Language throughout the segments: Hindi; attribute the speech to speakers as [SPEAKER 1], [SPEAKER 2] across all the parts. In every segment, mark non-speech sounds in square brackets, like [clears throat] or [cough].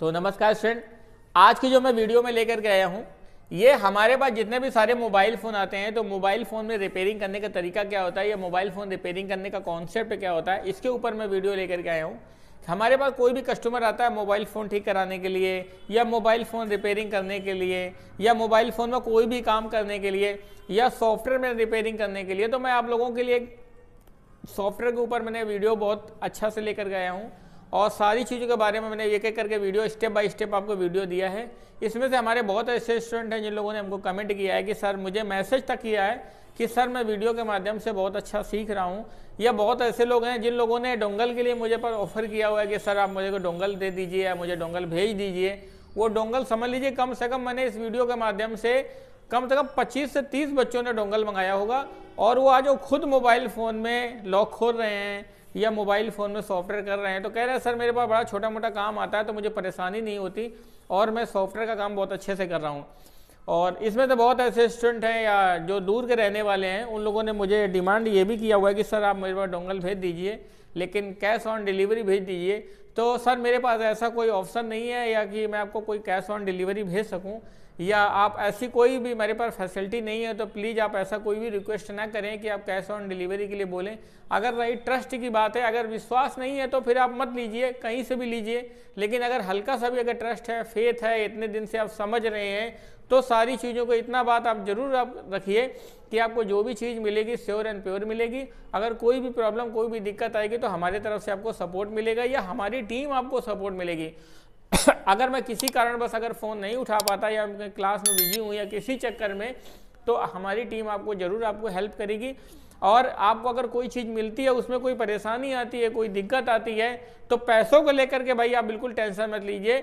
[SPEAKER 1] तो नमस्कार स्टूडेंट आज की जो मैं वीडियो में लेकर के आया हूँ ये हमारे पास जितने भी सारे मोबाइल फ़ोन आते हैं तो मोबाइल फ़ोन में रिपेयरिंग करने का तरीका क्या होता है या मोबाइल फ़ोन रिपेयरिंग करने का कॉन्सेप्ट क्या होता है इसके ऊपर मैं वीडियो लेकर के आया हूँ हमारे पास कोई भी कस्टमर आता है मोबाइल फ़ोन ठीक कराने के लिए या मोबाइल फ़ोन रिपेयरिंग करने के लिए या मोबाइल फ़ोन में कोई भी काम करने के लिए या सॉफ्टवेयर में रिपेयरिंग करने के लिए तो मैं आप लोगों के लिए सॉफ्टवेयर के ऊपर मैंने वीडियो बहुत अच्छा से लेकर गया हूँ और सारी चीज़ों के बारे में मैंने एक एक करके वीडियो स्टेप बाय स्टेप आपको वीडियो दिया है इसमें से हमारे बहुत ऐसे स्टूडेंट हैं जिन लोगों ने हमको कमेंट किया है कि सर मुझे मैसेज तक किया है कि सर मैं वीडियो के माध्यम से बहुत अच्छा सीख रहा हूँ या बहुत ऐसे लोग हैं जिन लोगों ने डोंगल के लिए मुझे पर ऑफर किया हुआ है कि सर आप मुझे को डोंगल दे दीजिए या मुझे डोंगल भेज दीजिए वो डोंगल समझ लीजिए कम से कम मैंने इस वीडियो के माध्यम से कम से कम 25 से 30 बच्चों ने डोंगल मंगाया होगा और वो आज वो खुद मोबाइल फ़ोन में लॉक खोल रहे हैं या मोबाइल फ़ोन में सॉफ्टवेयर कर रहे हैं तो कह रहे हैं सर मेरे पास बड़ा छोटा मोटा काम आता है तो मुझे परेशानी नहीं होती और मैं सॉफ्टवेयर का काम बहुत अच्छे से कर रहा हूँ और इसमें तो बहुत ऐसे स्टूडेंट हैं या जो दूर के रहने वाले हैं उन लोगों ने मुझे डिमांड ये भी किया हुआ है कि सर आप मेरे पास डोंगल भेज दीजिए लेकिन कैश ऑन डिलीवरी भेज दीजिए तो सर मेरे पास ऐसा कोई ऑप्शन नहीं है या कि मैं आपको कोई कैश ऑन डिलीवरी भेज सकूँ या आप ऐसी कोई भी मेरे पास फैसिलिटी नहीं है तो प्लीज़ आप ऐसा कोई भी रिक्वेस्ट ना करें कि आप कैश ऑन डिलीवरी के लिए बोलें अगर राइट ट्रस्ट की बात है अगर विश्वास नहीं है तो फिर आप मत लीजिए कहीं से भी लीजिए लेकिन अगर हल्का सा भी अगर ट्रस्ट है फेथ है इतने दिन से आप समझ रहे हैं तो सारी चीज़ों को इतना बात आप ज़रूर आप रखिए कि आपको जो भी चीज़ मिलेगी श्योर एंड प्योर मिलेगी अगर कोई भी प्रॉब्लम कोई भी दिक्कत आएगी तो हमारे तरफ से आपको सपोर्ट मिलेगा या हमारी टीम आपको सपोर्ट मिलेगी [coughs] अगर मैं किसी कारण बस अगर फ़ोन नहीं उठा पाता या मैं क्लास में बिजी हूँ या किसी चक्कर में तो हमारी टीम आपको ज़रूर आपको हेल्प करेगी और आपको अगर कोई चीज़ मिलती है उसमें कोई परेशानी आती है कोई दिक्कत आती है तो पैसों को लेकर के भाई आप बिल्कुल टेंशन मत लीजिए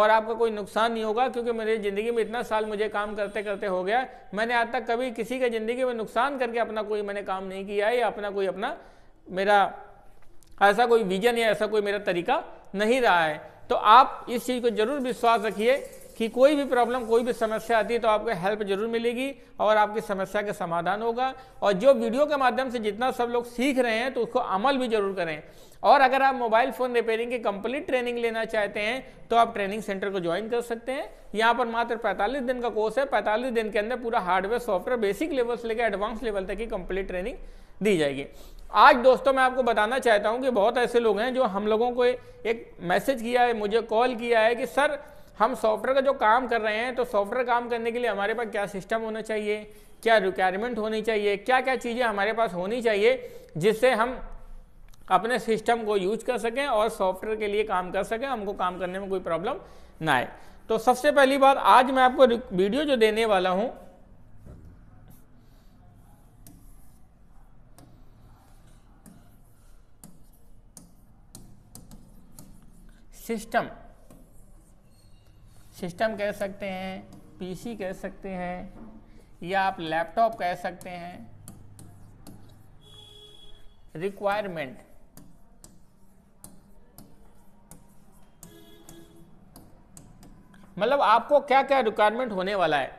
[SPEAKER 1] और आपका कोई नुकसान नहीं होगा क्योंकि मेरी ज़िंदगी में इतना साल मुझे काम करते करते हो गया मैंने आज तक कभी किसी के ज़िंदगी में नुकसान करके अपना कोई मैंने काम नहीं किया है या अपना कोई अपना मेरा ऐसा कोई विजन या ऐसा कोई मेरा तरीका नहीं रहा है तो आप इस चीज़ को जरूर विश्वास रखिए कि कोई भी प्रॉब्लम कोई भी समस्या आती है तो आपको हेल्प जरूर मिलेगी और आपकी समस्या का समाधान होगा और जो वीडियो के माध्यम से जितना सब लोग सीख रहे हैं तो उसको अमल भी जरूर करें और अगर आप मोबाइल फ़ोन रिपेयरिंग की कंप्लीट ट्रेनिंग लेना चाहते हैं तो आप ट्रेनिंग सेंटर को ज्वाइन कर सकते हैं यहाँ पर मात्र 45 दिन का कोर्स है 45 दिन के अंदर पूरा हार्डवेयर सॉफ्टवेयर बेसिक लेवल से लेकर एडवांस लेवल तक की कंप्लीट ट्रेनिंग दी जाएगी आज दोस्तों मैं आपको बताना चाहता हूँ कि बहुत ऐसे लोग हैं जो हम लोगों को एक मैसेज किया है मुझे कॉल किया है कि सर हम सॉफ्टवेयर का जो काम कर रहे हैं तो सॉफ्टवेयर काम करने के लिए हमारे पास क्या सिस्टम होना चाहिए क्या रिक्वायरमेंट होनी चाहिए क्या क्या चीज़ें हमारे पास होनी चाहिए जिससे हम अपने सिस्टम को यूज कर सकें और सॉफ्टवेयर के लिए काम कर सकें हमको काम करने में कोई प्रॉब्लम ना आए तो सबसे पहली बात आज मैं आपको वीडियो जो देने वाला हूँ सिस्टम सिस्टम कह सकते हैं पीसी कह सकते हैं या आप लैपटॉप कह सकते हैं रिक्वायरमेंट मतलब आपको क्या क्या रिक्वायरमेंट होने वाला है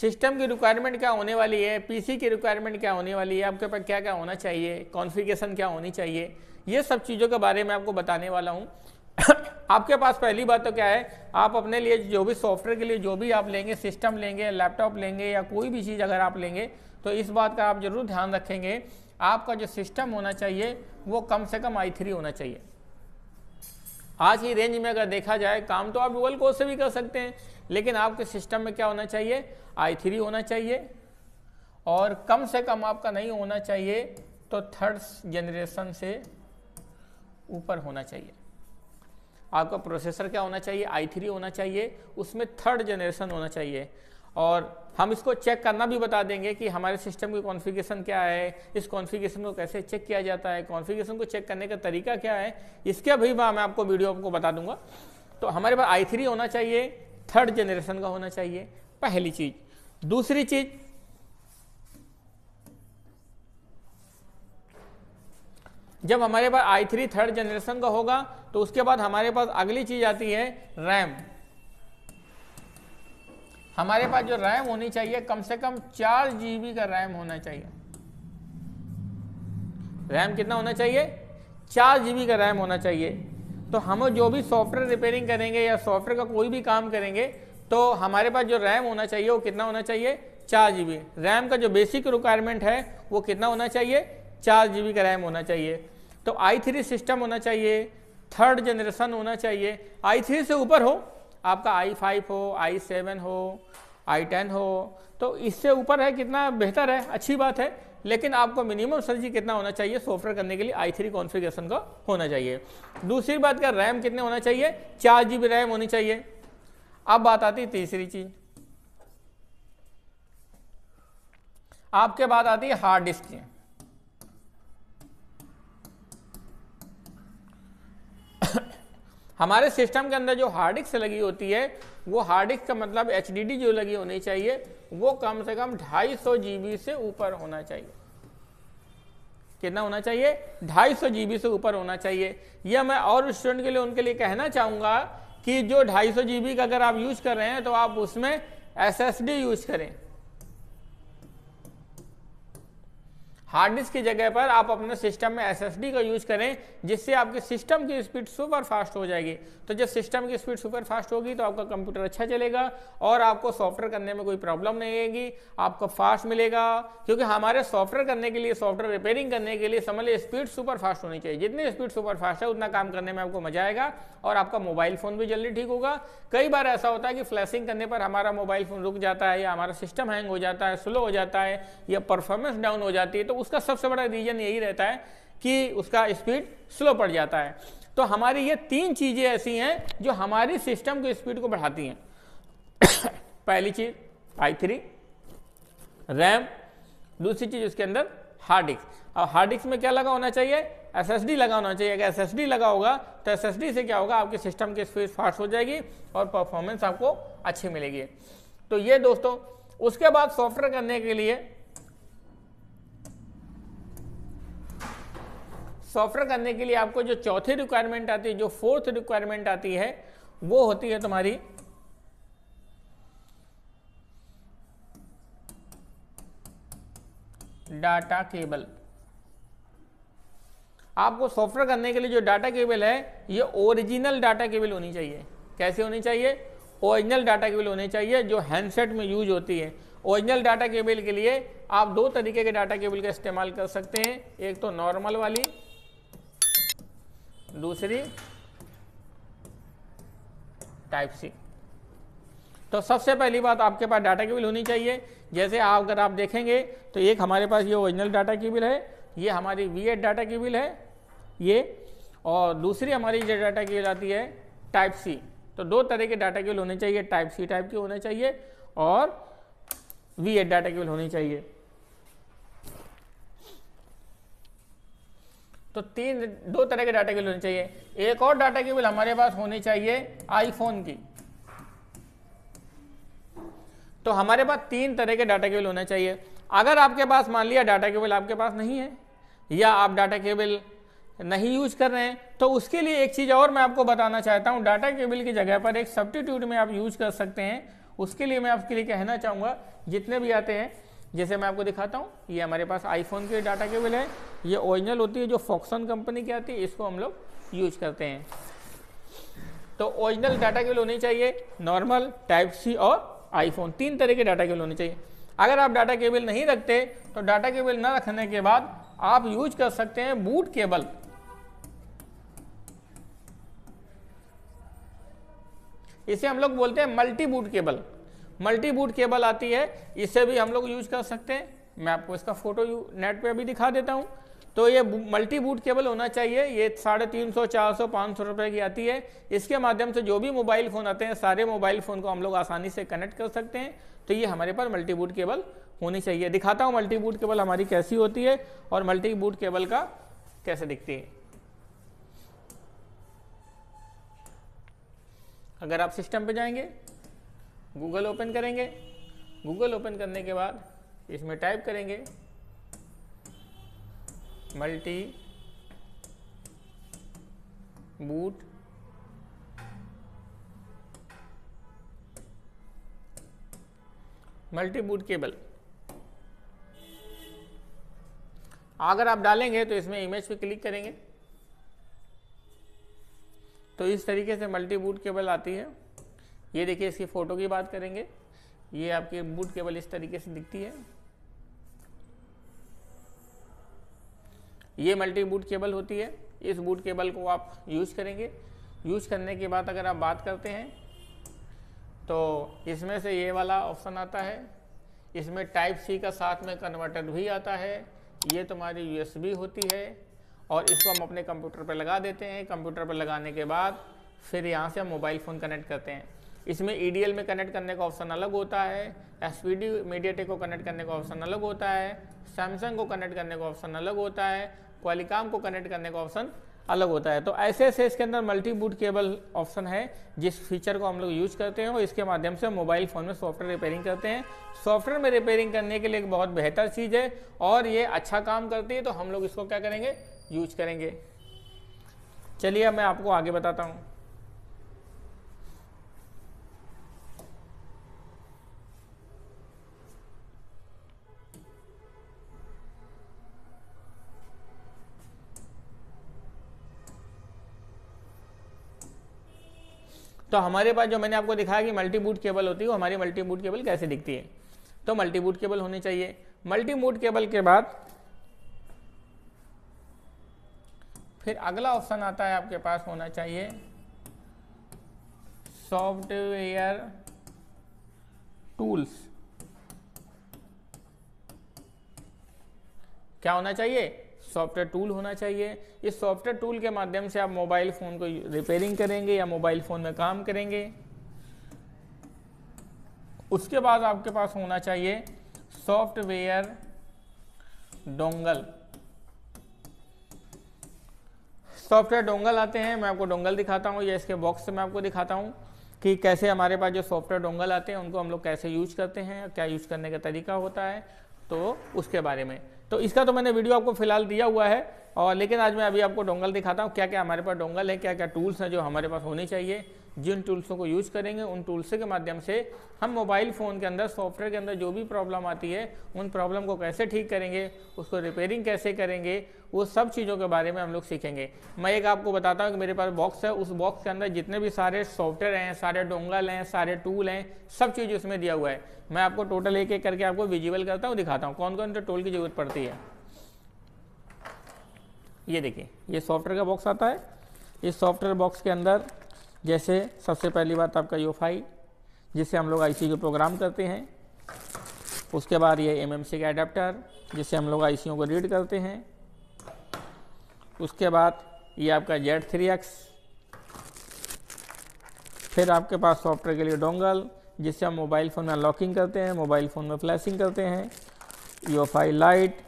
[SPEAKER 1] सिस्टम की रिक्वायरमेंट क्या होने वाली है पीसी की रिक्वायरमेंट क्या होने वाली है आपके पास क्या क्या होना चाहिए कॉन्फ़िगरेशन क्या होनी चाहिए ये सब चीज़ों के बारे में आपको बताने वाला हूँ आपके पास पहली बात तो क्या है आप अपने लिए जो भी सॉफ्टवेयर के लिए जो भी आप लेंगे सिस्टम लेंगे लैपटॉप लेंगे या कोई भी चीज़ अगर आप लेंगे तो इस बात का आप जरूर ध्यान रखेंगे आपका जो सिस्टम होना चाहिए वो कम से कम आई थ्री होना चाहिए आज की रेंज में अगर देखा जाए काम तो आप गूगल कोर्स से भी कर सकते हैं लेकिन आपके सिस्टम में क्या होना चाहिए आई थ्री होना चाहिए और कम से कम आपका नहीं होना चाहिए तो थर्ड जनरेशन से ऊपर होना चाहिए आपका प्रोसेसर क्या होना चाहिए आई थ्री होना चाहिए उसमें थर्ड जनरेशन होना चाहिए और हम इसको चेक करना भी बता देंगे कि हमारे सिस्टम की कॉन्फ़िगरेशन क्या है इस कॉन्फ़िगरेशन को कैसे चेक किया जाता है कॉन्फ़िगरेशन को चेक करने का तरीका क्या है इसके भी मैं आपको वीडियो आपको बता दूंगा तो हमारे पास आई थ्री होना चाहिए थर्ड जनरेशन का होना चाहिए पहली चीज़ दूसरी चीज़ जब हमारे पास आई थ्री थर्ड जनरेशन का होगा तो उसके बाद हमारे पास अगली चीज़ आती है रैम हमारे पास जो रैम होनी चाहिए कम से कम चार जीबी का रैम होना चाहिए रैम कितना होना चाहिए चार जीबी का रैम होना चाहिए तो हम जो भी सॉफ्टवेयर रिपेयरिंग करेंगे या सॉफ्टवेयर का कोई भी काम करेंगे तो हमारे पास जो रैम होना चाहिए वो कितना होना चाहिए चार जीबी रैम का जो बेसिक रिक्वायरमेंट है वो कितना होना चाहिए चार जीबी का रैम होना चाहिए तो आई थ्री सिस्टम होना चाहिए थर्ड जनरेशन होना चाहिए आई थ्री से ऊपर हो आपका आई फाइव हो आई सेवन हो आई टेन हो तो इससे ऊपर है कितना बेहतर है अच्छी बात है लेकिन आपको मिनिमम सर जी कितना होना चाहिए सॉफ्टवेयर करने के लिए आई थ्री कॉन्फिगेशन का होना चाहिए दूसरी बात क्या रैम कितने होना चाहिए चार जी बी रैम होनी चाहिए अब बात आती है तीसरी चीज़ आपके बाद आती है हार्ड डिस्क की हमारे सिस्टम के अंदर जो हार्ड डिस्क लगी होती है वो हार्ड डिस्क का मतलब एच जो लगी होनी चाहिए वो कम से कम ढाई सौ से ऊपर होना चाहिए कितना होना चाहिए ढाई सौ से ऊपर होना चाहिए यह मैं और स्टूडेंट के लिए उनके लिए कहना चाहूँगा कि जो ढाई सौ का अगर आप यूज कर रहे हैं तो आप उसमें एस यूज करें हार्ड डिस्क की जगह पर आप अपने सिस्टम में एसएसडी का यूज करें जिससे आपके सिस्टम की स्पीड सुपर फास्ट हो जाएगी तो जब सिस्टम की स्पीड सुपर फास्ट होगी तो आपका कंप्यूटर अच्छा चलेगा और आपको सॉफ्टवेयर करने में कोई प्रॉब्लम नहीं आएगी आपको फास्ट मिलेगा क्योंकि हमारे सॉफ्टवेयर करने के लिए सॉफ्टवेयर रिपेयरिंग करने के लिए समझ स्पीड सुपर फास्ट होनी चाहिए जितनी स्पीड सुपर फास्ट है उतना काम करने में आपको मजा आएगा और आपका मोबाइल फोन भी जल्दी ठीक होगा कई बार ऐसा होता है कि फ्लैशिंग करने पर हमारा मोबाइल फोन रुक जाता है या हमारा सिस्टम हैंग हो जाता है स्लो हो जाता है या परफॉर्मेंस डाउन हो जाती है तो उसका सबसे बड़ा रीजन यही रहता है कि उसका स्पीड स्लो पड़ जाता है तो हमारी ये तीन चीज़ें ऐसी हैं जो हमारी सिस्टम की स्पीड को बढ़ाती हैं [coughs] पहली चीज़ आई थ्री रैम दूसरी चीज़ उसके अंदर हार्ड डिस्क अब हार्ड डिस्क में क्या लगा होना चाहिए एस लगा होना चाहिए अगर एस लगा होगा तो एस से क्या होगा आपके सिस्टम की स्पीड फास्ट हो जाएगी और परफॉर्मेंस आपको अच्छी मिलेगी तो ये दोस्तों उसके बाद सॉफ्टवेयर करने के लिए सॉफ्टवेयर करने के लिए आपको जो चौथी रिक्वायरमेंट आती है जो फोर्थ रिक्वायरमेंट आती है वो होती है तुम्हारी डाटा केबल आपको सॉफ्टवेयर करने के लिए जो डाटा केबल है ये ओरिजिनल डाटा केबल होनी चाहिए कैसे होनी चाहिए ओरिजिनल डाटा केबल होनी चाहिए जो हैंडसेट में यूज होती है ओरिजिनल डाटा केबल के लिए आप दो तरीके के डाटा केबल का इस्तेमाल कर सकते हैं एक तो नॉर्मल वाली दूसरी टाइप सी तो सबसे पहली बात आपके पास डाटा केबल होनी चाहिए जैसे आप अगर आप देखेंगे तो एक हमारे पास ये ओरिजिनल डाटा केबल है ये हमारी वी एड डाटा केबल है ये और दूसरी हमारी जो डाटा केबल आती है टाइप सी तो दो तरह के डाटा केबल होने चाहिए टाइप सी टाइप के होने चाहिए और वी एड डाटा केबल होनी चाहिए तो तीन दो तरह के डाटा केबल होने चाहिए एक और डाटा केबल हमारे पास होनी चाहिए आईफोन की तो हमारे पास तीन तरह के डाटा केबल होना चाहिए अगर आपके पास मान लिया डाटा केबल आपके पास नहीं है या आप डाटा केबल नहीं यूज कर रहे हैं तो उसके लिए एक चीज़ और मैं आपको बताना चाहता हूँ डाटा केबल की जगह पर एक सब्टीट्यूट में आप यूज कर सकते हैं उसके लिए मैं आपके लिए कहना चाहूँगा जितने भी आते हैं जैसे मैं आपको दिखाता हूँ ये हमारे पास आईफोन के डाटा केबल है ये ओरिजिनल होती है जो फॉक्सन कंपनी की आती है इसको हम लोग यूज करते हैं तो ओरिजिनल डाटा केबल होनी चाहिए नॉर्मल टाइप सी और आईफोन तीन तरह के डाटा केबल होने चाहिए अगर आप डाटा केबल नहीं रखते तो डाटा केबल न रखने के बाद आप यूज कर सकते हैं बूट केबल इसे हम लोग बोलते हैं multi boot cable multi boot cable आती है इसे भी हम लोग यूज कर सकते हैं मैं आपको इसका फोटो नेट पे अभी दिखा देता हूँ तो ये मल्टी बूट केबल होना चाहिए ये साढ़े तीन सौ चार सौ पाँच सौ रुपये की आती है इसके माध्यम से जो भी मोबाइल फ़ोन आते हैं सारे मोबाइल फ़ोन को हम लोग आसानी से कनेक्ट कर सकते हैं तो ये हमारे पास मल्टी बूट केबल होनी चाहिए दिखाता हूँ मल्टी बूट केबल हमारी कैसी होती है और मल्टी बूट केबल का कैसे दिखती है अगर आप सिस्टम पे जाएंगे गूगल ओपन करेंगे गूगल ओपन करने के बाद इसमें टाइप करेंगे multi boot multi boot cable अगर आप डालेंगे तो इसमें इमेज पे क्लिक करेंगे तो इस तरीके से मल्टी बूट केबल आती है ये देखिए इसकी फ़ोटो की बात करेंगे ये आपकी बूट केबल इस तरीके से दिखती है ये मल्टी बूट केबल होती है इस बूट केबल को आप यूज़ करेंगे यूज़ करने के बाद अगर आप बात करते हैं तो इसमें से ये वाला ऑप्शन आता है इसमें टाइप सी का साथ में कन्वर्टर भी आता है ये तुम्हारी यूएसबी होती है और इसको हम अपने कंप्यूटर पर लगा देते हैं कंप्यूटर पर लगाने के बाद फिर यहाँ से हम मोबाइल फ़ोन कनेक्ट करते हैं इसमें ई e में कनेक्ट करने का ऑप्शन अलग होता है एस पी डी को कनेक्ट करने का ऑप्शन अलग होता है सैमसंग को कनेक्ट करने का ऑप्शन अलग होता है क्वालिकाम को कनेक्ट करने का ऑप्शन अलग होता है तो ऐसे ऐसे इसके अंदर मल्टी बूट केबल ऑप्शन है जिस फीचर को हम लोग यूज करते हैं और इसके माध्यम से मोबाइल फ़ोन में सॉफ्टवेयर रिपेयरिंग करते हैं सॉफ्टवेयर में रिपेयरिंग करने के लिए एक बहुत बेहतर चीज़ है और ये अच्छा काम करती है तो हम लोग इसको क्या करेंगे यूज करेंगे चलिए मैं आपको आगे बताता हूँ तो हमारे पास जो मैंने आपको दिखाया कि मल्टीबूट केबल होती है वो हमारी मल्टीबूट केबल कैसे दिखती है तो मल्टीबूट केबल होनी चाहिए मल्टीबूट केबल के बाद फिर अगला ऑप्शन आता है आपके पास होना चाहिए सॉफ्टवेयर टूल्स क्या होना चाहिए सॉफ्टवेयर टूल होना चाहिए इस सॉफ्टवेयर टूल के माध्यम से आप मोबाइल फ़ोन को रिपेयरिंग करेंगे या मोबाइल फ़ोन में काम करेंगे उसके बाद आपके पास होना चाहिए सॉफ्टवेयर डोंगल सॉफ्टवेयर डोंगल आते हैं मैं आपको डोंगल दिखाता हूँ या इसके बॉक्स से आपको दिखाता हूँ कि कैसे हमारे पास जो सॉफ्टवेयर डोंगल आते हैं उनको हम लोग कैसे यूज करते हैं क्या यूज करने का तरीका होता है तो उसके बारे में तो इसका तो मैंने वीडियो आपको फिलहाल दिया हुआ है और लेकिन आज मैं अभी आपको डोंगल दिखाता हूँ क्या क्या हमारे पास डोंगल है क्या क्या टूल्स हैं जो हमारे पास होने चाहिए जिन टूल्सों को यूज करेंगे उन टूल्स के माध्यम से हम मोबाइल फ़ोन के अंदर सॉफ्टवेयर के अंदर जो भी प्रॉब्लम आती है उन प्रॉब्लम को कैसे ठीक करेंगे उसको रिपेयरिंग कैसे करेंगे वो सब चीज़ों के बारे में हम लोग सीखेंगे मैं एक आपको बताता हूँ कि मेरे पास बॉक्स है उस बॉक्स के अंदर जितने भी सारे सॉफ्टवेयर हैं सारे डोंगल हैं सारे टूल हैं सब चीज़ उसमें दिया हुआ है मैं आपको टोटल एक एक करके आपको विजिबल करता हूँ दिखाता हूँ कौन कौन से टूल की ज़रूरत पड़ती है ये देखिए ये सॉफ्टवेयर का बॉक्स आता है इस सॉफ्टवेयर बॉक्स के अंदर जैसे सबसे पहली बात आपका यूफाई जिसे हम लोग आईसी को प्रोग्राम करते हैं उसके बाद ये एम एम सी का एडाप्टर जिससे हम लोग ओ को रीड करते हैं उसके बाद ये आपका जेड थ्री एक्स फिर आपके पास सॉफ्टवेयर के लिए डोंगल जिससे हम मोबाइल फ़ोन में लॉकिंग करते हैं मोबाइल फ़ोन में फ्लैशिंग करते हैं यूफाई लाइट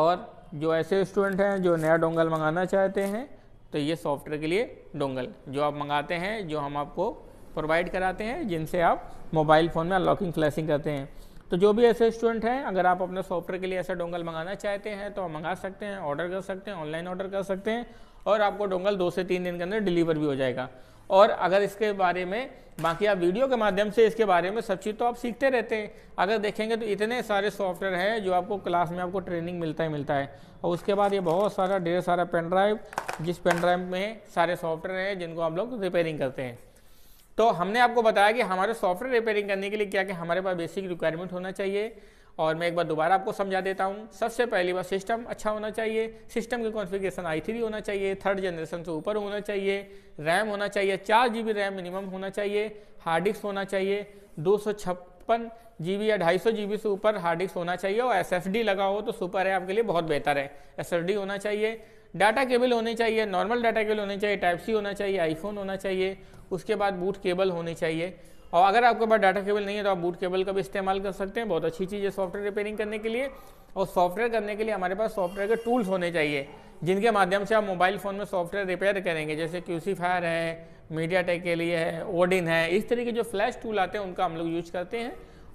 [SPEAKER 1] और जो ऐसे स्टूडेंट हैं जो नया डोंगल मंगाना चाहते हैं तो ये सॉफ्टवेयर के लिए डोंगल जो आप मंगाते हैं जो हम आपको प्रोवाइड कराते हैं जिनसे आप मोबाइल फ़ोन में अनलॉकिंग फ्लैशिंग करते हैं तो जो भी ऐसे स्टूडेंट हैं अगर आप अपने सॉफ्टवेयर के लिए ऐसा डोंगल मंगाना चाहते हैं तो आप मंगा सकते हैं ऑर्डर कर सकते हैं ऑनलाइन ऑर्डर कर सकते हैं और आपको डोंगल दो से तीन दिन के अंदर डिलीवर भी हो जाएगा और अगर इसके बारे में बाकी आप वीडियो के माध्यम से इसके बारे में सब चीज़ तो आप सीखते रहते हैं अगर देखेंगे तो इतने सारे सॉफ्टवेयर हैं जो आपको क्लास में आपको ट्रेनिंग मिलता ही मिलता है और उसके बाद ये बहुत सारा ढेर सारा पेन ड्राइव जिस पेन ड्राइव में सारे सॉफ्टवेयर हैं जिनको हम लोग रिपेयरिंग करते हैं तो हमने आपको बताया कि हमारे सॉफ्टवेयर रिपेयरिंग करने के लिए क्या क्या हमारे पास बेसिक रिक्वायरमेंट होना चाहिए और मैं एक बार दोबारा आपको समझा देता हूँ सबसे पहली बार सिस्टम अच्छा होना चाहिए सिस्टम की कॉन्फ़िगरेशन आई थ्री होना चाहिए थर्ड जनरेशन से ऊपर होना चाहिए रैम होना चाहिए चार जी रैम मिनिमम होना चाहिए हार्ड डिस्क होना चाहिए दो सौ छप्पन जी या ढाई सौ जी से ऊपर हार्ड डिस्क होना चाहिए और एस एस डी लगा हो तो सुपर है आपके लिए बहुत बेहतर है एस एस डी होना चाहिए डाटा केबल होने चाहिए नॉर्मल डाटा केबल होने चाहिए टाइप सी होना चाहिए आईफोन होना चाहिए उसके बाद बूट केबल होनी चाहिए और अगर आपके पास डाटा केबल नहीं है तो आप बूट केबल का भी इस्तेमाल कर सकते हैं बहुत अच्छी चीज़ है सॉफ्टवेयर रिपेयरिंग करने के लिए और सॉफ्टवेयर करने के लिए हमारे पास सॉफ्टवेयर के टूल्स होने चाहिए जिनके माध्यम से आप मोबाइल फ़ोन में सॉफ्टवेयर रिपेयर करेंगे जैसे क्यूसीफायर है मीडिया टेक के लिए है ओडिन है इस तरह के जो फ्लैश टूल आते हैं उनका हम लोग यूज करते हैं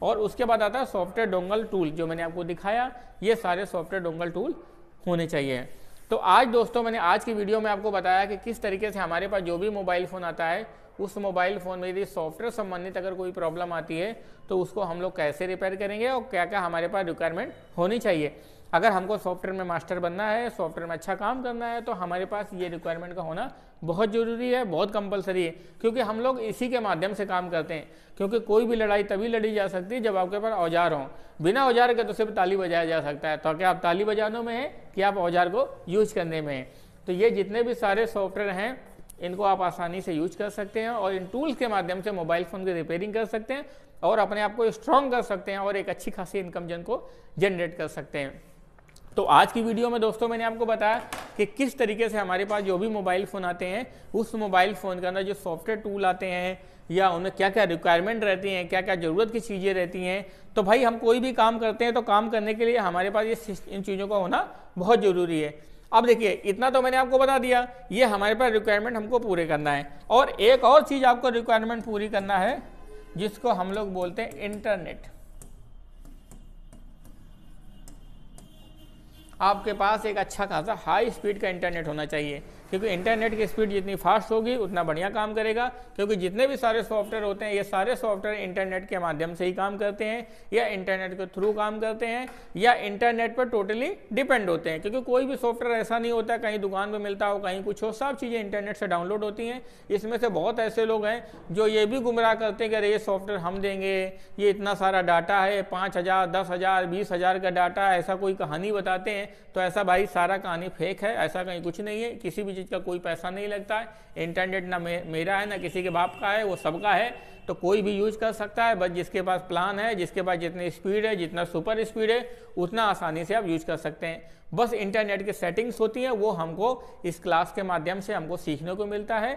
[SPEAKER 1] और उसके बाद आता है सॉफ्टवेयर डोंगल टूल जो मैंने आपको दिखाया ये सारे सॉफ्टवेयर डोंगल टूल होने चाहिए तो आज दोस्तों मैंने आज की वीडियो में आपको बताया कि किस तरीके से हमारे पास जो भी मोबाइल फ़ोन आता है उस मोबाइल फ़ोन में यदि सॉफ्टवेयर संबंधित अगर कोई प्रॉब्लम आती है तो उसको हम लोग कैसे रिपेयर करेंगे और क्या क्या हमारे पास रिक्वायरमेंट होनी चाहिए अगर हमको सॉफ्टवेयर में मास्टर बनना है सॉफ्टवेयर में अच्छा काम करना है तो हमारे पास ये रिक्वायरमेंट का होना बहुत ज़रूरी है बहुत कंपलसरी है क्योंकि हम लोग इसी के माध्यम से काम करते हैं क्योंकि कोई भी लड़ाई तभी लड़ी जा सकती है जब आपके पास औजार हों बिना औजार के तो सिर्फ ताली बजाया जा सकता है तो क्या आप ताली बजाने में हैं कि आप औजार को यूज करने में हैं तो ये जितने भी सारे सॉफ्टवेयर हैं इनको आप आसानी से यूज कर सकते हैं और इन टूल्स के माध्यम से मोबाइल फ़ोन की रिपेयरिंग कर सकते हैं और अपने आप को स्ट्रॉन्ग कर सकते हैं और एक अच्छी खासी इनकम जन को जनरेट कर सकते हैं तो आज की वीडियो में दोस्तों मैंने आपको बताया कि किस तरीके से हमारे पास जो भी मोबाइल फ़ोन आते हैं उस मोबाइल फ़ोन के अंदर जो सॉफ्टवेयर टूल आते हैं या उन्हें क्या क्या रिक्वायरमेंट रहती हैं क्या क्या ज़रूरत की चीज़ें रहती हैं तो भाई हम कोई भी काम करते हैं तो काम करने के लिए हमारे पास ये इन चीज़ों का होना बहुत ज़रूरी है अब देखिए इतना तो मैंने आपको बता दिया ये हमारे पास रिक्वायरमेंट हमको पूरे करना है और एक और चीज़ आपको रिक्वायरमेंट पूरी करना है जिसको हम लोग बोलते हैं इंटरनेट आपके पास एक अच्छा खासा हाई स्पीड का इंटरनेट होना चाहिए क्योंकि इंटरनेट की स्पीड जितनी फास्ट होगी उतना बढ़िया काम करेगा क्योंकि जितने भी सारे सॉफ्टवेयर होते हैं ये सारे सॉफ्टवेयर इंटरनेट के माध्यम से ही काम करते हैं या इंटरनेट के थ्रू काम करते हैं या इंटरनेट पर टोटली डिपेंड होते हैं क्योंकि कोई भी सॉफ्टवेयर ऐसा नहीं होता कहीं दुकान पर मिलता हो कहीं कुछ हो सब चीज़ें इंटरनेट से डाउनलोड होती हैं इसमें से बहुत ऐसे लोग हैं जो ये भी गुमराह करते हैं कि अरे ये सॉफ्टवेयर हम देंगे ये इतना सारा डाटा है पाँच हज़ार दस हज़ार बीस हज़ार का डाटा ऐसा कोई कहानी बताते हैं तो ऐसा भाई सारा कहानी फेक है ऐसा कहीं कुछ नहीं है किसी भी चीज़ का कोई पैसा नहीं लगता है इंटरनेट ना मे, मेरा है ना किसी के बाप का है वो सबका है तो कोई भी यूज कर सकता है बस जिसके पास प्लान है जिसके पास जितनी स्पीड है जितना सुपर स्पीड है उतना आसानी से आप यूज कर सकते हैं बस इंटरनेट की सेटिंग्स होती हैं वो हमको इस क्लास के माध्यम से हमको सीखने को मिलता है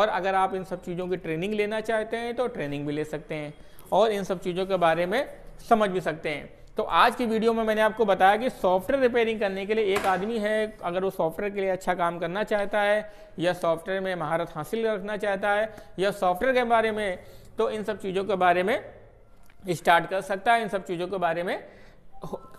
[SPEAKER 1] और अगर आप इन सब चीज़ों की ट्रेनिंग लेना चाहते हैं तो ट्रेनिंग भी ले सकते हैं और इन सब चीज़ों के बारे में समझ भी सकते हैं तो आज की वीडियो में मैंने आपको बताया कि सॉफ्टवेयर रिपेयरिंग करने के लिए एक आदमी है अगर वो सॉफ्टवेयर के लिए अच्छा काम करना चाहता है या सॉफ्टवेयर में महारत हासिल रखना चाहता है या सॉफ्टवेयर के बारे में तो इन सब चीज़ों के बारे में स्टार्ट कर सकता है इन सब चीज़ों के बारे में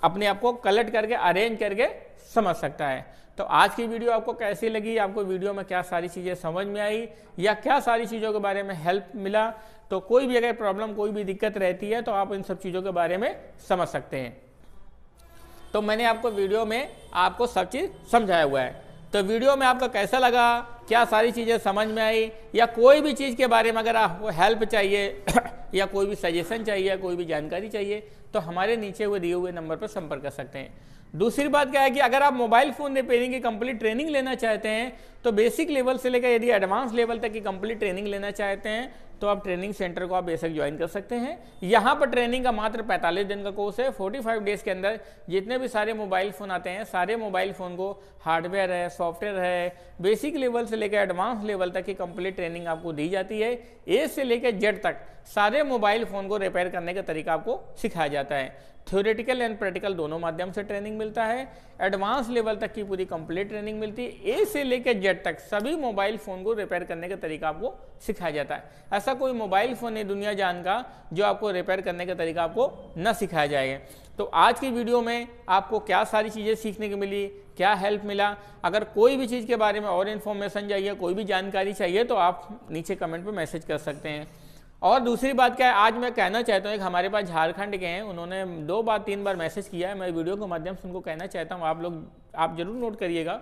[SPEAKER 1] अपने आप को कलेक्ट करके अरेंज करके समझ सकता है तो आज की वीडियो आपको कैसी लगी आपको वीडियो में क्या सारी चीज़ें समझ में आई या क्या सारी चीज़ों के बारे में हेल्प मिला तो कोई भी अगर प्रॉब्लम कोई भी दिक्कत रहती है तो आप इन सब चीज़ों के बारे में समझ सकते हैं तो मैंने आपको वीडियो में आपको सब चीज़ समझाया हुआ है तो वीडियो में आपका कैसा लगा क्या सारी चीज़ें समझ में आई या कोई भी चीज़ के बारे में अगर आपको हेल्प चाहिए [clears throat] या कोई भी सजेशन चाहिए कोई भी जानकारी चाहिए तो हमारे नीचे हुए दिए हुए नंबर पर संपर्क कर सकते हैं दूसरी बात क्या है कि अगर आप मोबाइल फ़ोन रिपेयरिंग की कंप्लीट ट्रेनिंग लेना चाहते हैं तो बेसिक लेवल से लेकर यदि एडवांस लेवल तक की कंप्लीट ट्रेनिंग लेना चाहते हैं तो आप ट्रेनिंग सेंटर को आप बेशक ज्वाइन कर सकते हैं यहाँ पर ट्रेनिंग का मात्र 45 दिन का कोर्स है 45 डेज के अंदर जितने भी सारे मोबाइल फ़ोन आते हैं सारे मोबाइल फ़ोन को हार्डवेयर है सॉफ्टवेयर है बेसिक लेवल से लेकर एडवांस लेवल तक की कंप्लीट ट्रेनिंग आपको दी जाती है ए से लेकर जेड तक सारे मोबाइल फ़ोन को रिपेयर करने का तरीका आपको सिखाया जाता है थ्योरेटिकल एंड प्रैक्टिकल दोनों माध्यम से ट्रेनिंग मिलता है एडवांस लेवल तक की पूरी कंप्लीट ट्रेनिंग मिलती है ए से लेकर जेड तक सभी मोबाइल फ़ोन को रिपेयर करने का तरीका आपको सिखाया जाता है ऐसा कोई मोबाइल फ़ोन नहीं दुनिया जान का जो आपको रिपेयर करने का तरीका आपको न सिखाया जाएगा तो आज की वीडियो में आपको क्या सारी चीज़ें सीखने को मिली क्या हेल्प मिला अगर कोई भी चीज़ के बारे में और इन्फॉर्मेशन चाहिए कोई भी जानकारी चाहिए तो आप नीचे कमेंट पर मैसेज कर सकते हैं और दूसरी बात क्या है आज मैं कहना चाहता हूँ एक हमारे पास झारखंड के हैं उन्होंने दो बार तीन बार मैसेज किया है मैं वीडियो के माध्यम से उनको कहना चाहता हूँ आप लोग आप ज़रूर नोट करिएगा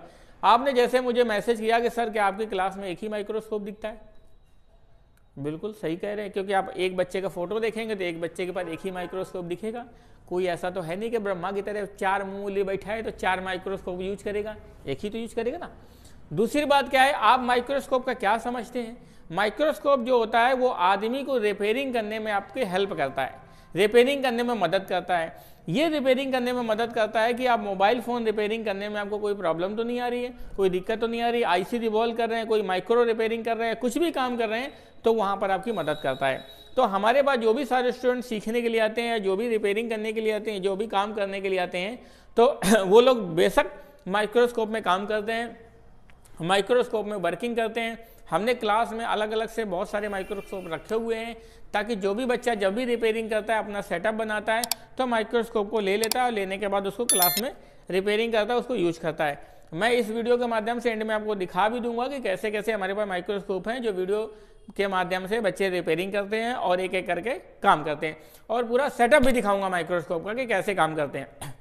[SPEAKER 1] आपने जैसे मुझे मैसेज किया कि सर क्या आपकी क्लास में एक ही माइक्रोस्कोप दिखता है बिल्कुल सही कह रहे हैं क्योंकि आप एक बच्चे का फोटो देखेंगे तो एक बच्चे के पास एक ही माइक्रोस्कोप दिखेगा कोई ऐसा तो है नहीं कि ब्रह्मा की तरह चार मुंह लिए बैठा है तो चार माइक्रोस्कोप यूज करेगा एक ही तो यूज करेगा ना दूसरी बात क्या है आप माइक्रोस्कोप का क्या समझते हैं माइक्रोस्कोप जो होता है वो आदमी को रिपेयरिंग करने में आपकी हेल्प करता है रिपेयरिंग करने में मदद करता है ये रिपेयरिंग करने में मदद करता है कि आप मोबाइल फ़ोन रिपेयरिंग करने में आपको कोई प्रॉब्लम तो नहीं आ रही है कोई दिक्कत तो नहीं आ रही है आईसी रिवॉल्व कर रहे हैं कोई माइक्रो रिपेयरिंग कर रहे हैं कुछ भी काम कर रहे हैं तो वहाँ पर आपकी मदद करता है तो हमारे पास जो भी सारे स्टूडेंट सीखने के लिए आते हैं जो भी रिपेयरिंग करने के लिए आते हैं जो भी काम करने के लिए आते हैं तो [clears throat] वो लोग बेशक माइक्रोस्कोप में काम करते हैं माइक्रोस्कोप में वर्किंग करते हैं हमने क्लास में अलग अलग से बहुत सारे माइक्रोस्कोप रखे हुए हैं ताकि जो भी बच्चा जब भी रिपेयरिंग करता है अपना सेटअप बनाता है तो माइक्रोस्कोप को ले लेता है और लेने के बाद उसको क्लास में रिपेयरिंग करता है उसको यूज करता है मैं इस वीडियो के माध्यम से एंड में आपको दिखा भी दूंगा कि कैसे कैसे हमारे पास माइक्रोस्कोप हैं जो वीडियो के माध्यम से बच्चे रिपेयरिंग करते हैं और एक एक करके काम करते हैं और पूरा सेटअप भी दिखाऊंगा माइक्रोस्कोप का कि कैसे काम करते हैं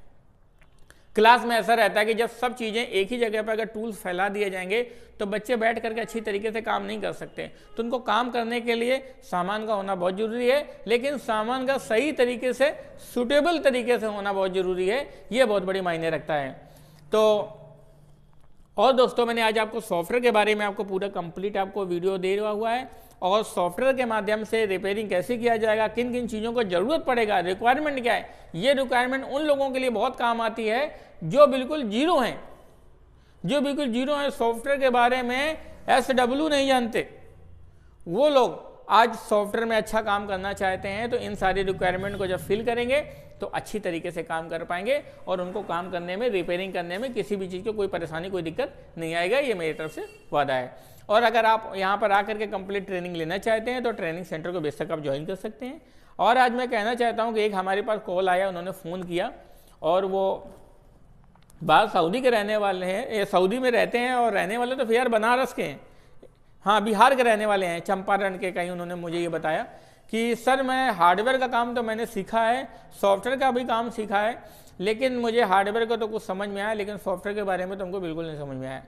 [SPEAKER 1] क्लास में ऐसा रहता है कि जब सब चीज़ें एक ही जगह पर अगर टूल्स फैला दिए जाएंगे तो बच्चे बैठ करके अच्छी तरीके से काम नहीं कर सकते तो उनको काम करने के लिए सामान का होना बहुत ज़रूरी है लेकिन सामान का सही तरीके से सुटेबल तरीके से होना बहुत ज़रूरी है ये बहुत बड़ी मायने रखता है तो और दोस्तों मैंने आज आपको सॉफ्टवेयर के बारे में आपको पूरा कंप्लीट आपको वीडियो दे रहा हुआ है और सॉफ्टवेयर के माध्यम से रिपेयरिंग कैसे किया जाएगा किन किन चीज़ों को ज़रूरत पड़ेगा रिक्वायरमेंट क्या है ये रिक्वायरमेंट उन लोगों के लिए बहुत काम आती है जो बिल्कुल जीरो हैं जो बिल्कुल जीरो हैं सॉफ्टवेयर के बारे में एस डब्ल्यू नहीं जानते वो लोग आज सॉफ्टवेयर में अच्छा काम करना चाहते हैं तो इन सारी रिक्वायरमेंट को जब फिल करेंगे तो अच्छी तरीके से काम कर पाएंगे और उनको काम करने में रिपेयरिंग करने में किसी भी चीज़ को कोई परेशानी कोई दिक्कत नहीं आएगा ये मेरी तरफ से वादा है और अगर आप यहाँ पर आकर के कंप्लीट ट्रेनिंग लेना चाहते हैं तो ट्रेनिंग सेंटर को बेशक आप ज्वाइन कर सकते हैं और आज मैं कहना चाहता हूँ कि एक हमारे पास कॉल आया उन्होंने फ़ोन किया और वो बाल सऊदी के रहने वाले हैं सऊदी में रहते हैं और रहने वाले तो फिर बनारस के हैं हाँ बिहार के रहने वाले हैं चंपारण के कहीं उन्होंने मुझे ये बताया कि सर मैं हार्डवेयर का काम तो मैंने सीखा है सॉफ्टवेयर का भी काम सीखा है लेकिन मुझे हार्डवेयर का तो कुछ समझ में आया लेकिन सॉफ्टवेयर के बारे में तो हमको बिल्कुल नहीं समझ में आया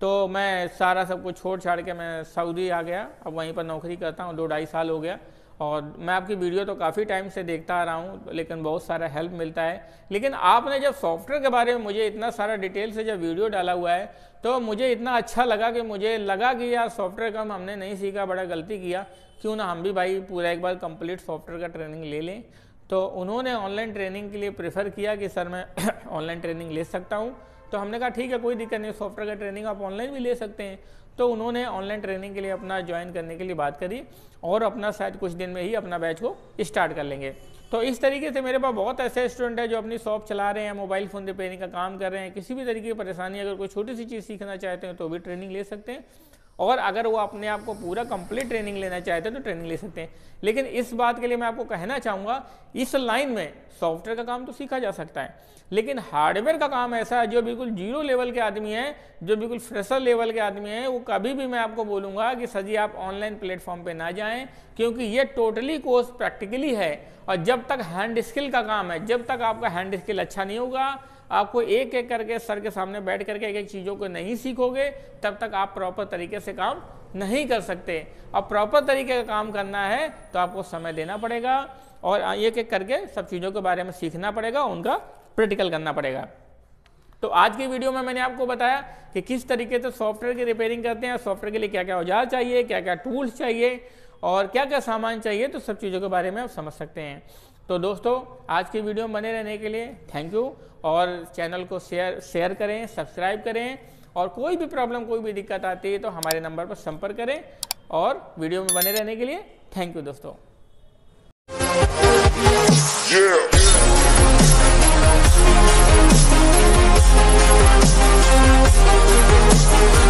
[SPEAKER 1] तो मैं सारा सब कुछ छोड़ छाड़ के मैं सऊदी आ गया अब वहीं पर नौकरी करता हूँ दो ढाई साल हो गया और मैं आपकी वीडियो तो काफ़ी टाइम से देखता आ रहा हूँ लेकिन बहुत सारा हेल्प मिलता है लेकिन आपने जब सॉफ्टवेयर के बारे में मुझे इतना सारा डिटेल से जब वीडियो डाला हुआ है तो मुझे इतना अच्छा लगा कि मुझे लगा कि यार सॉफ्टवेयर का हमने नहीं सीखा बड़ा गलती किया क्यों ना हम भी भाई पूरा एक बार कंप्लीट सॉफ्टवेयर का ट्रेनिंग ले लें तो उन्होंने ऑनलाइन ट्रेनिंग के लिए प्रेफर किया कि सर मैं [coughs] ऑनलाइन ट्रेनिंग ले सकता हूँ तो हमने कहा ठीक है कोई दिक्कत नहीं सॉफ्टवेयर का ट्रेनिंग आप ऑनलाइन भी ले सकते हैं तो उन्होंने ऑनलाइन ट्रेनिंग के लिए अपना ज्वाइन करने के लिए बात करी और अपना शायद कुछ दिन में ही अपना बैच को स्टार्ट कर लेंगे तो इस तरीके से मेरे पास बहुत ऐसे स्टूडेंट हैं जो अपनी शॉप चला रहे हैं मोबाइल फ़ोन रिपेयरिंग का काम कर रहे हैं किसी भी तरीके की परेशानी अगर कोई छोटी सी चीज़ सीखना चाहते हैं तो भी ट्रेनिंग ले सकते हैं और अगर वो अपने आप को पूरा कंप्लीट ट्रेनिंग लेना चाहते हैं तो ट्रेनिंग ले सकते हैं लेकिन इस बात के लिए मैं आपको कहना चाहूँगा इस लाइन में सॉफ्टवेयर का काम तो सीखा जा सकता है लेकिन हार्डवेयर का काम ऐसा है जो बिल्कुल जीरो लेवल के आदमी हैं जो बिल्कुल फ्रेशर लेवल के आदमी हैं वो कभी भी मैं आपको बोलूँगा कि सर जी आप ऑनलाइन प्लेटफॉर्म पर ना जाएँ क्योंकि ये टोटली कोर्स प्रैक्टिकली है और जब तक हैंड स्किल का काम है जब तक आपका हैंड स्किल अच्छा नहीं होगा आपको एक एक करके सर के सामने बैठ करके एक एक चीज़ों को नहीं सीखोगे तब तक आप प्रॉपर तरीके से काम नहीं कर सकते और प्रॉपर तरीके का काम करना है तो आपको समय देना पड़ेगा और एक एक करके सब चीज़ों के बारे में सीखना पड़ेगा उनका प्रैक्टिकल करना पड़ेगा तो आज की वीडियो में मैंने आपको बताया कि किस तरीके से सॉफ्टवेयर की रिपेयरिंग करते हैं सॉफ्टवेयर के लिए क्या क्या औजार चाहिए क्या क्या टूल्स चाहिए और क्या क्या सामान चाहिए तो सब चीज़ों के बारे में आप समझ सकते हैं तो दोस्तों आज की वीडियो में बने रहने के लिए थैंक यू और चैनल को शेयर शेयर करें सब्सक्राइब करें और कोई भी प्रॉब्लम कोई भी दिक्कत आती है तो हमारे नंबर पर संपर्क करें और वीडियो में बने रहने के लिए थैंक यू दोस्तों yeah.